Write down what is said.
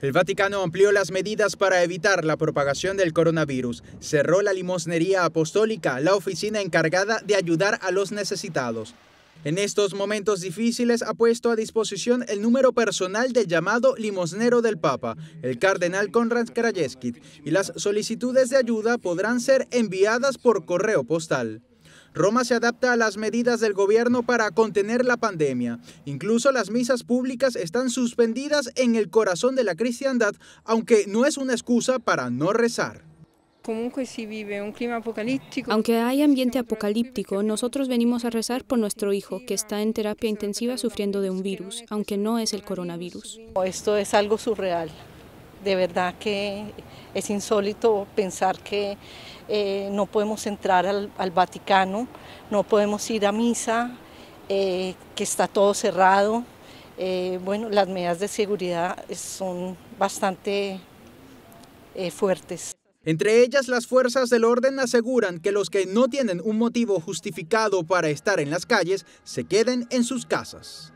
El Vaticano amplió las medidas para evitar la propagación del coronavirus, cerró la limosnería apostólica, la oficina encargada de ayudar a los necesitados. En estos momentos difíciles ha puesto a disposición el número personal del llamado limosnero del Papa, el cardenal Konrad Krajewski, y las solicitudes de ayuda podrán ser enviadas por correo postal. Roma se adapta a las medidas del gobierno para contener la pandemia. Incluso las misas públicas están suspendidas en el corazón de la cristiandad, aunque no es una excusa para no rezar. Aunque hay ambiente apocalíptico, nosotros venimos a rezar por nuestro hijo, que está en terapia intensiva sufriendo de un virus, aunque no es el coronavirus. Esto es algo surreal de verdad que es insólito pensar que eh, no podemos entrar al, Vaticano, no podemos ir a misa, eh, que está todo cerrado. Eh, bueno, las medidas de seguridad son bastante fuertes. Entre ellas, las fuerzas del orden aseguran que los que no tienen un motivo justificado para estar en las calles se queden en sus casas.